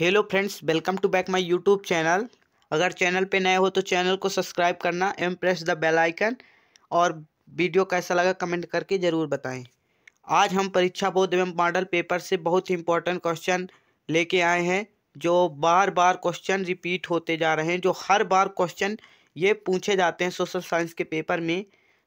hello friends welcome to back my YouTube channel अगर channel पे नए हो तो चैनल को सब्सक्राइब करना एम प्रेस द बेल आइकन और वीडियो कैसा लगा कमेंट करके ज़रूर बताएं आज हम परीक्षा बोध एवं मॉडल पेपर से बहुत ही इंपॉर्टेंट क्वेश्चन लेके आए हैं जो बार बार क्वेश्चन रिपीट होते जा रहे हैं जो हर बार क्वेश्चन ये पूछे जाते हैं सोशल साइंस के पेपर में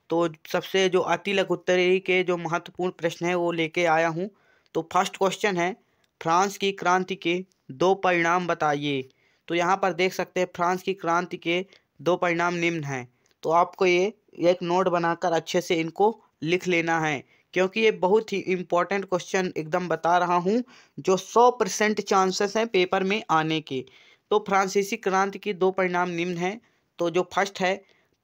तो सबसे जो अति लघुत्तरी के जो महत्वपूर्ण प्रश्न है वो लेके आया हूँ तो फर्स्ट क्वेश्चन है फ्रांस की क्रांति के दो परिणाम बताइए तो यहाँ पर देख सकते हैं फ्रांस की क्रांति के दो परिणाम निम्न हैं तो आपको ये एक नोट बनाकर अच्छे से इनको लिख लेना है क्योंकि ये बहुत ही इम्पोर्टेंट क्वेश्चन एकदम बता रहा हूँ जो सौ परसेंट चांसेस हैं पेपर में आने के तो फ्रांसीसी क्रांति के दो परिणाम निम्न हैं तो जो फर्स्ट है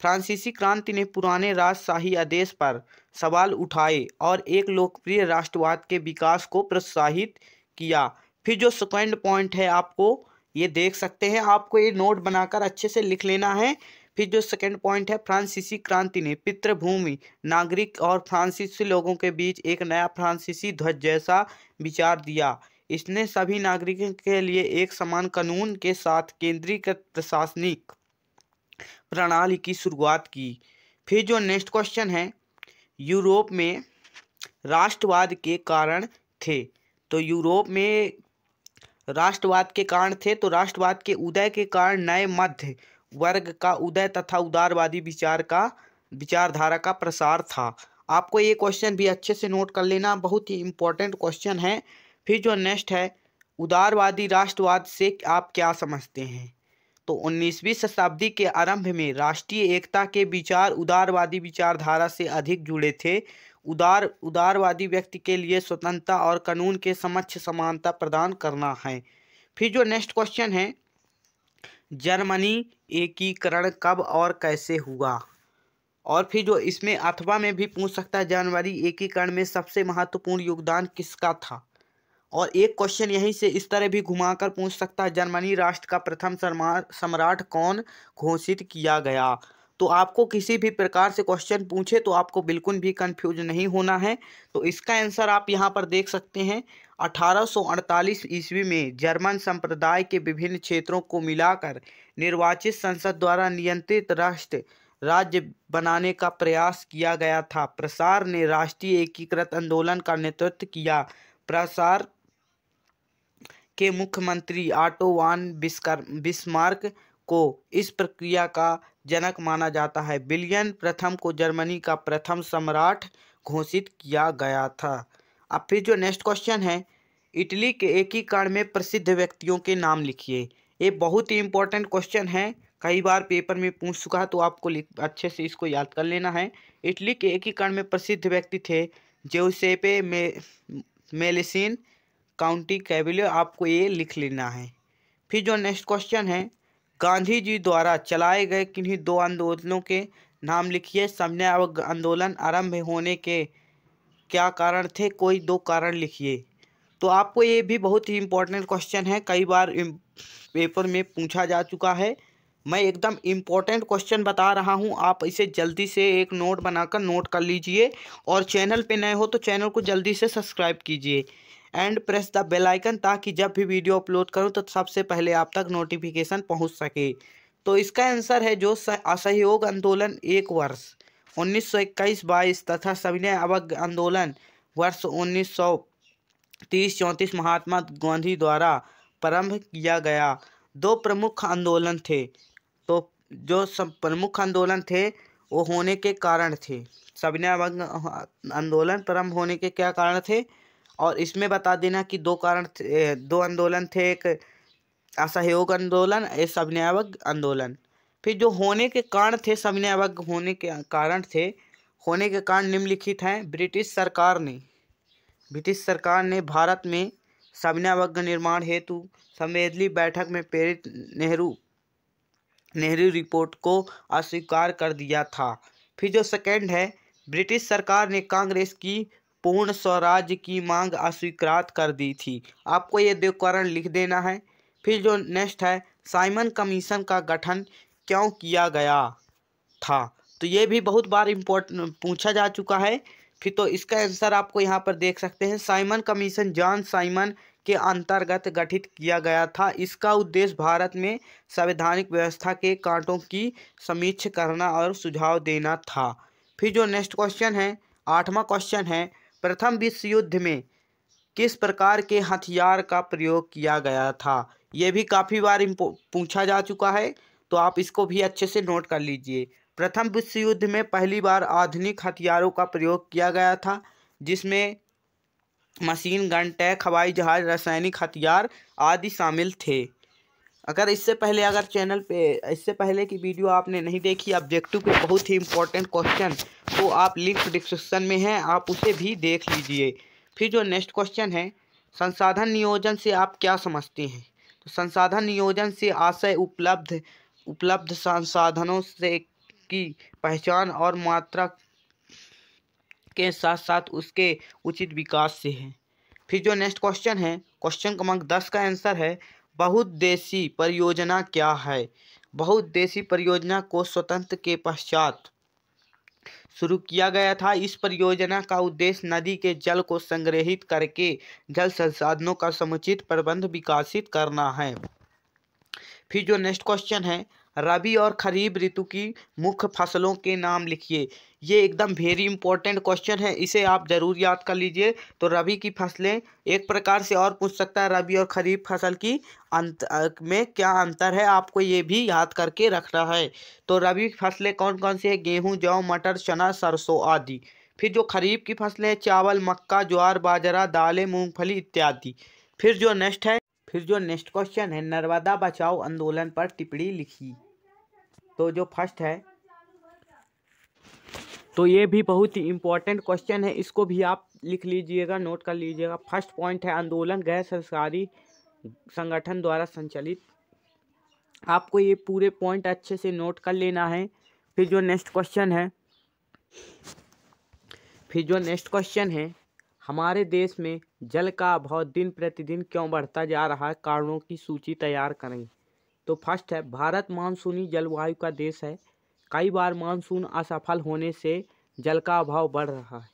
फ्रांसीसी क्रांति ने पुराने राजशाही आदेश पर सवाल उठाए और एक लोकप्रिय राष्ट्रवाद के विकास को प्रोत्साहित किया फिर जो सेकेंड पॉइंट है आपको ये देख सकते हैं आपको ये नोट बनाकर अच्छे से लिख लेना है फिर जो सेकेंड पॉइंट है फ्रांसीसी क्रांति ने पितृभूमि नागरिक और फ्रांसीसी लोगों के बीच एक नया फ्रांसीसी ध्वज जैसा विचार दिया इसने सभी नागरिकों के लिए एक समान कानून के साथ केंद्रीकृत प्रशासनिक प्रणाली की शुरुआत की फिर जो नेक्स्ट क्वेश्चन है यूरोप में राष्ट्रवाद के कारण थे तो यूरोप में राष्ट्रवाद के कारण थे तो राष्ट्रवाद के उदय के कारण नए मध्य वर्ग का उदय तथा उदारवादी विचार का विचारधारा का प्रसार था आपको ये क्वेश्चन भी अच्छे से नोट कर लेना बहुत ही इम्पोर्टेंट क्वेश्चन है फिर जो नेक्स्ट है उदारवादी राष्ट्रवाद से आप क्या समझते हैं तो 19वीं शताब्दी के आरंभ में राष्ट्रीय एकता के विचार उदारवादी विचारधारा से अधिक जुड़े थे उदार उदारवादी व्यक्ति के लिए स्वतंत्रता और कानून के समक्ष समानता प्रदान करना है फिर जो नेक्स्ट क्वेश्चन है जर्मनी एकीकरण कब और कैसे हुआ और फिर जो इसमें अथवा में भी पूछ सकता है जनवरी एकीकरण में सबसे महत्वपूर्ण योगदान किसका था और एक क्वेश्चन यहीं से इस तरह भी घुमाकर पूछ सकता है जर्मनी राष्ट्र का प्रथम सम्राट कौन घोषित किया गया तो आपको किसी भी प्रकार से क्वेश्चन पूछे तो आपको बिल्कुल भी कंफ्यूज नहीं होना है तो इसका आंसर आप यहाँ पर देख सकते हैं 1848 ईस्वी में जर्मन संप्रदाय के विभिन्न क्षेत्रों को मिलाकर निर्वाचित संसद द्वारा नियंत्रित राष्ट्र राज्य बनाने का प्रयास किया गया था प्रसार ने राष्ट्रीय एकीकृत आंदोलन का नेतृत्व किया प्रसार के मुख्यमंत्री आटो वान बिस्मार्क को इस प्रक्रिया का जनक माना जाता है बिलियन प्रथम को जर्मनी का प्रथम सम्राट घोषित किया गया था अब फिर जो नेक्स्ट क्वेश्चन है इटली के एकीकरण में प्रसिद्ध व्यक्तियों के नाम लिखिए ये बहुत ही इंपॉर्टेंट क्वेश्चन है कई बार पेपर में पूछ चुका तो आपको अच्छे से इसको याद कर लेना है इटली के एकीकरण में प्रसिद्ध व्यक्ति थे जेउसेपे मे मेलेसिन काउंटी कैबिलो आपको ये लिख लेना है फिर जो नेक्स्ट क्वेश्चन है गांधी जी द्वारा चलाए गए किन्हीं दो आंदोलनों के नाम लिखिए सामने आंदोलन आरंभ होने के क्या कारण थे कोई दो कारण लिखिए तो आपको ये भी बहुत ही इम्पोर्टेंट क्वेश्चन है कई बार पेपर में पूछा जा चुका है मैं एकदम इम्पोर्टेंट क्वेश्चन बता रहा हूँ आप इसे जल्दी से एक नोट बनाकर नोट कर लीजिए और चैनल पे नए हो तो चैनल को जल्दी से सब्सक्राइब कीजिए and press the bell icon ताकि जब भी वीडियो अपलोड करूँ तो सबसे पहले आप तक नोटिफिकेशन पहुँच सके तो इसका आंसर है जो असहयोग आंदोलन एक वर्ष उन्नीस सौ इक्कीस बाईस तथा सविनय अवज्ञ आंदोलन वर्ष उन्नीस सौ तीस चौंतीस महात्मा गांधी द्वारा प्रारंभ किया गया दो प्रमुख आंदोलन थे तो जो सब प्रमुख आंदोलन थे वो होने के कारण थे सविनय हाँ, आंदोलन प्रारंभ होने के क्या कारण थे और इसमें बता देना कि दो कारण थे दो आंदोलन थे एक असहयोग आंदोलन एक सविनयावग आंदोलन फिर जो होने के कारण थे सविनयावग होने के कारण थे होने के कारण निम्नलिखित हैं ब्रिटिश सरकार ने ब्रिटिश सरकार ने भारत में अवज्ञा निर्माण हेतु संवेदली बैठक में प्रेरित नेहरू नेहरू रिपोर्ट को अस्वीकार कर दिया था फिर जो सेकंड है ब्रिटिश सरकार ने कांग्रेस की पूर्ण स्वराज की मांग अस्वीकार कर दी थी आपको ये दो कारण लिख देना है फिर जो नेक्स्ट है साइमन कमीशन का गठन क्यों किया गया था तो ये भी बहुत बार इम्पोर्टेंट पूछा जा चुका है फिर तो इसका आंसर आपको यहाँ पर देख सकते हैं साइमन कमीशन जॉन साइमन के अंतर्गत गठित किया गया था इसका उद्देश्य भारत में संवैधानिक व्यवस्था के कांटों की समीक्षा करना और सुझाव देना था फिर जो नेक्स्ट क्वेश्चन है आठवां क्वेश्चन है प्रथम विश्व युद्ध में किस प्रकार के हथियार का प्रयोग किया गया था ये भी काफ़ी बार पूछा जा चुका है तो आप इसको भी अच्छे से नोट कर लीजिए प्रथम विश्व युद्ध में पहली बार आधुनिक हथियारों का प्रयोग किया गया था जिसमें मशीन गन टैंक हवाई जहाज रासायनिक हथियार आदि शामिल थे अगर इससे पहले अगर चैनल पे इससे पहले की वीडियो आपने नहीं देखी ऑब्जेक्टिव के बहुत ही इंपॉर्टेंट क्वेश्चन वो आप लिंक डिस्क्रिप्शन में है आप उसे भी देख लीजिए फिर जो नेक्स्ट क्वेश्चन है संसाधन नियोजन से आप क्या समझते हैं तो संसाधन नियोजन से आशय उपलब्ध उपलब्ध संसाधनों से की पहचान और मात्रा के साथ साथ उसके उचित विकास से है फिर जो नेक्स्ट क्वेश्चन है क्वेश्चन क्रमांक दस का आंसर है बहुउद्देशी परियोजना क्या है बहुउद्देशी परियोजना को स्वतंत्र के पश्चात शुरू किया गया था इस परियोजना का उद्देश्य नदी के जल को संग्रहित करके जल संसाधनों का समुचित प्रबंध विकसित करना है फिर जो नेक्स्ट क्वेश्चन है रबी और खरीफ ऋतु की मुख्य फसलों के नाम लिखिए ये एकदम वेरी इंपॉर्टेंट क्वेश्चन है इसे आप ज़रूर याद कर लीजिए तो रबी की फसलें एक प्रकार से और पूछ सकता है रबी और खरीफ फसल की अंत में क्या अंतर है आपको ये भी याद करके रखना है तो रबी फसलें कौन कौन सी है गेहूँ जौ मटर चना सरसों आदि फिर जो खरीफ की फसलें चावल मक्का ज्वार बाजरा दालें मूंगफली इत्यादि फिर जो नेक्स्ट है फिर जो नेक्स्ट क्वेश्चन है नर्मदा बचाओ आंदोलन पर टिप्पणी लिखी तो जो फर्स्ट है तो ये भी बहुत ही इंपॉर्टेंट क्वेश्चन है इसको भी आप लिख लीजिएगा नोट कर लीजिएगा फर्स्ट पॉइंट है आंदोलन गैर सरकारी संगठन द्वारा संचालित आपको ये पूरे पॉइंट अच्छे से नोट कर लेना है फिर जो नेक्स्ट क्वेश्चन है फिर जो नेक्स्ट क्वेश्चन है हमारे देश में जल का अभाव दिन प्रतिदिन क्यों बढ़ता जा रहा है कारणों की सूची तैयार करें तो फर्स्ट है भारत मानसूनी जलवायु का देश है कई बार मानसून असफल होने से जल का अभाव बढ़ रहा है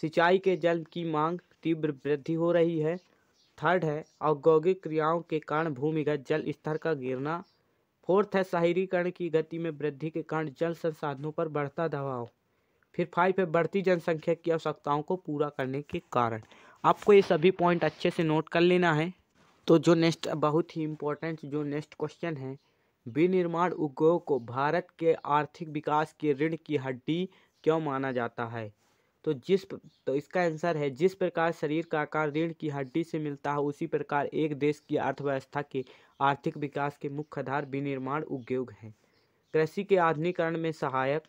सिंचाई के जल की मांग तीव्र वृद्धि हो रही है थर्ड है औद्योगिक क्रियाओं के कारण भूमिगत जल स्तर का गिरना फोर्थ है शहरीकरण की गति में वृद्धि के कारण जल संसाधनों पर बढ़ता दबाव फिर फाइव है बढ़ती जनसंख्या की आवश्यकताओं को पूरा करने के कारण आपको ये सभी पॉइंट अच्छे से नोट कर लेना है तो जो नेक्स्ट बहुत ही इम्पोर्टेंट जो नेक्स्ट क्वेश्चन है विनिर्माण उद्योग को भारत के आर्थिक विकास के ऋण की हड्डी क्यों माना जाता है तो जिस तो इसका आंसर है जिस प्रकार शरीर का आकार ऋण की हड्डी से मिलता है उसी प्रकार एक देश की अर्थव्यवस्था के आर्थिक विकास के मुख्य आधार विनिर्माण उद्योग हैं कृषि के आधुनिकरण में सहायक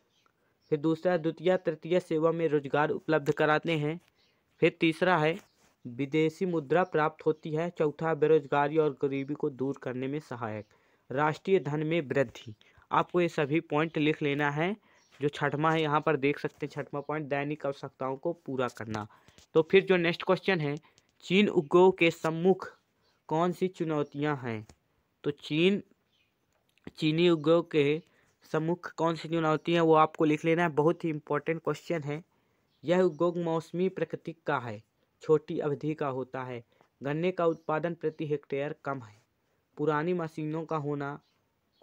फिर दूसरा द्वितीय तृतीय सेवा में रोजगार उपलब्ध कराते हैं फिर तीसरा है विदेशी मुद्रा प्राप्त होती है चौथा बेरोजगारी और गरीबी को दूर करने में सहायक राष्ट्रीय धन में वृद्धि आपको ये सभी पॉइंट लिख लेना है जो छठवा है यहाँ पर देख सकते हैं छठवा पॉइंट दैनिक आवश्यकताओं को पूरा करना तो फिर जो नेक्स्ट क्वेश्चन है चीन उद्योग के सम्मुख कौन सी चुनौतियाँ हैं तो चीन चीनी उद्योग के सम्मुख कौन सी चुनौतियाँ वो आपको लिख लेना है बहुत ही इम्पोर्टेंट क्वेश्चन है यह उद्योग मौसमी प्रकृति का है छोटी अवधि का होता है गन्ने का उत्पादन प्रति हेक्टेयर कम है पुरानी मशीनों का होना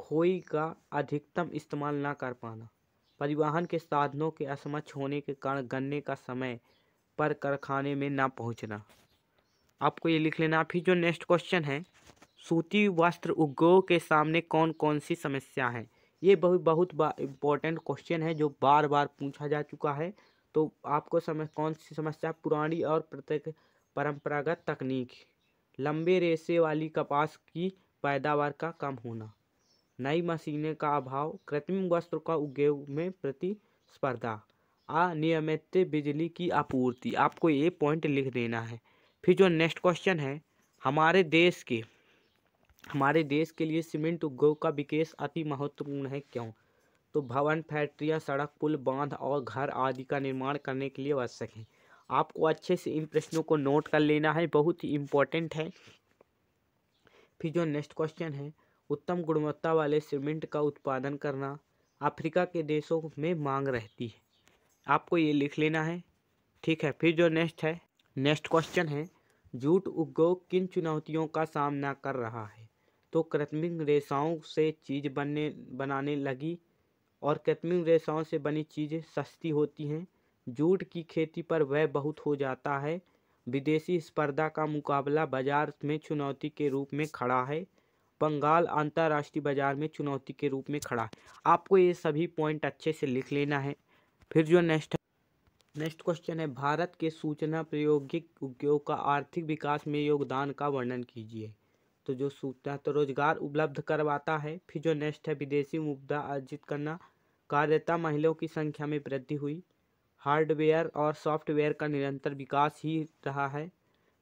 खोई का अधिकतम इस्तेमाल ना कर पाना परिवहन के साधनों के असमच होने के कारण गन्ने का समय पर कारखाने में ना पहुंचना आपको ये लिख लेना फिर जो नेक्स्ट क्वेश्चन है सूती वस्त्र उद्योग के सामने कौन कौन सी समस्या है ये बहुत बहुत इम्पोर्टेंट क्वेश्चन है जो बार बार पूछा जा चुका है तो आपको समय कौन सी समस्या पुरानी और प्रत्येक परंपरागत तकनीक लंबे रेशे वाली कपास की पैदावार का कम होना नई मशीनें का अभाव कृत्रिम वस्त्र का उद्योग में प्रतिस्पर्धा अनियमित बिजली की आपूर्ति आपको ये पॉइंट लिख देना है फिर जो नेक्स्ट क्वेश्चन है हमारे देश के हमारे देश के लिए सीमेंट उद्योग का विकास अति महत्वपूर्ण है क्यों तो भवन फैक्ट्रियाँ सड़क पुल बांध और घर आदि का निर्माण करने के लिए आवश्यक है आपको अच्छे से इन प्रश्नों को नोट कर लेना है बहुत ही इम्पोर्टेंट है फिर जो नेक्स्ट क्वेश्चन है उत्तम गुणवत्ता वाले सीमेंट का उत्पादन करना अफ्रीका के देशों में मांग रहती है आपको ये लिख लेना है ठीक है फिर जो नेक्स्ट है नेक्स्ट क्वेश्चन है जूट उद्योग किन चुनौतियों का सामना कर रहा है तो कृत्रिम रेशाओं से चीज़ बनने बनाने लगी और कृत्रिम रेशाओं से बनी चीज़ें सस्ती होती हैं जूट की खेती पर वह बहुत हो जाता है विदेशी स्पर्धा का मुकाबला बाजार में चुनौती के रूप में खड़ा है बंगाल अंतर्राष्ट्रीय बाजार में चुनौती के रूप में खड़ा है आपको ये सभी पॉइंट अच्छे से लिख लेना है फिर जो नेक्स्ट नेक्स्ट क्वेश्चन है भारत के सूचना प्रायोगिक उद्योग का आर्थिक विकास में योगदान का वर्णन कीजिए तो जो सूचना तो रोजगार उपलब्ध करवाता है फिर जो नेक्स्ट है विदेशी मुद्दा अर्जित करना कार्यता महिलाओं की संख्या में वृद्धि हुई हार्डवेयर और सॉफ्टवेयर का निरंतर विकास ही रहा है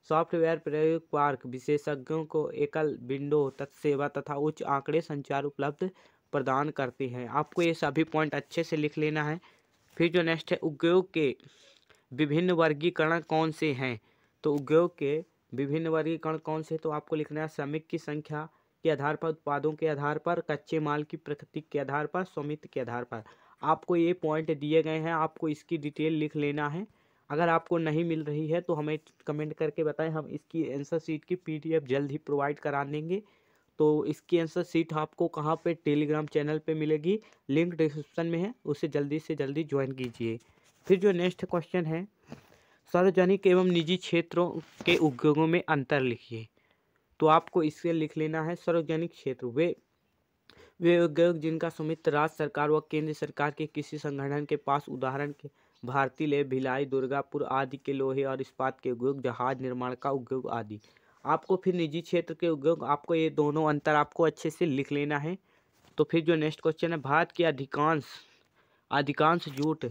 सॉफ्टवेयर प्रयोग पार्क विशेषज्ञों को एकल विंडो तक सेवा तथा उच्च आंकड़े संचार उपलब्ध प्रदान करते हैं आपको ये सभी पॉइंट अच्छे से लिख लेना है फिर जो नेक्स्ट है उद्योग के विभिन्न वर्गीकरण कौन से हैं तो उद्योग के विभिन्न वर्गीकरण कौन से तो आपको लिखना है श्रमिक की संख्या के आधार पर उत्पादों के आधार पर कच्चे माल की प्रकृति के आधार पर स्वामित्व के आधार पर आपको ये पॉइंट दिए गए हैं आपको इसकी डिटेल लिख लेना है अगर आपको नहीं मिल रही है तो हमें कमेंट करके बताएं हम इसकी आंसर सीट की पीडीएफ जल्द ही प्रोवाइड करा देंगे तो इसकी आंसर सीट आपको कहाँ पे टेलीग्राम चैनल पे मिलेगी लिंक डिस्क्रिप्शन में है उसे जल्दी से जल्दी ज्वाइन कीजिए फिर जो नेक्स्ट क्वेश्चन है सार्वजनिक एवं निजी क्षेत्रों के उद्योगों में अंतर लिखिए तो आपको इससे लिख लेना है सार्वजनिक क्षेत्र वे वे उद्योग जिनका स्वामित्व राज्य सरकार व केंद्र सरकार के किसी संगठन के पास उदाहरण के भारती ले भिलाई दुर्गापुर आदि के लोहे और इस्पात के उद्योग जहाज निर्माण का उद्योग आदि आपको फिर निजी क्षेत्र के उद्योग आपको ये दोनों अंतर आपको अच्छे से लिख लेना है तो फिर जो नेक्स्ट क्वेश्चन है भारत के अधिकांश अधिकांश जूट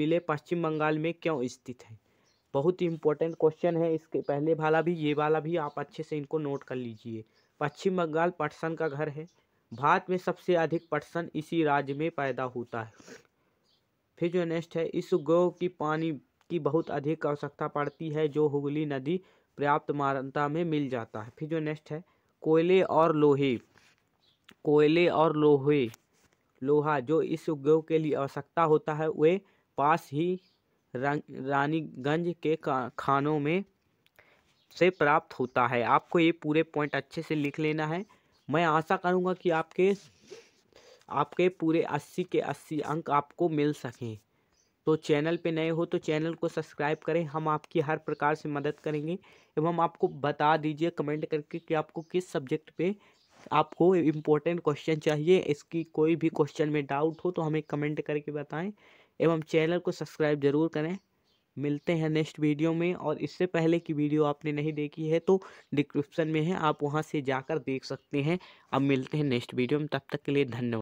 मिले पश्चिम बंगाल में क्यों स्थित है बहुत ही इंपॉर्टेंट क्वेश्चन है इसके पहले वाला भी ये वाला भी आप अच्छे से इनको नोट कर लीजिए पश्चिम बंगाल पटसन का घर है भारत में सबसे अधिक पटसन इसी राज्य में पैदा होता है फिर जो नेक्स्ट है इस गौ की पानी की बहुत अधिक आवश्यकता पड़ती है जो हुगली नदी पर्याप्त मात्रा में मिल जाता है फिर जो नेक्स्ट है कोयले और लोहे कोयले और लोहे लोहा जो इस गौ के लिए आवश्यकता होता है वे पास ही रानीगंज के खानों में से प्राप्त होता है आपको ये पूरे पॉइंट अच्छे से लिख लेना है मैं आशा करूँगा कि आपके आपके पूरे अस्सी के अस्सी अंक आपको मिल सकें तो चैनल पे नए हो तो चैनल को सब्सक्राइब करें हम आपकी हर प्रकार से मदद करेंगे एवं आपको बता दीजिए कमेंट करके कि आपको किस सब्जेक्ट पे आपको इम्पोर्टेंट क्वेश्चन चाहिए इसकी कोई भी क्वेश्चन में डाउट हो तो हमें कमेंट करके बताएं एवं चैनल को सब्सक्राइब ज़रूर करें मिलते हैं नेक्स्ट वीडियो में और इससे पहले की वीडियो आपने नहीं देखी है तो डिस्क्रिप्शन में है आप वहाँ से जाकर देख सकते हैं अब मिलते हैं नेक्स्ट वीडियो में तब तक के लिए धन्यवाद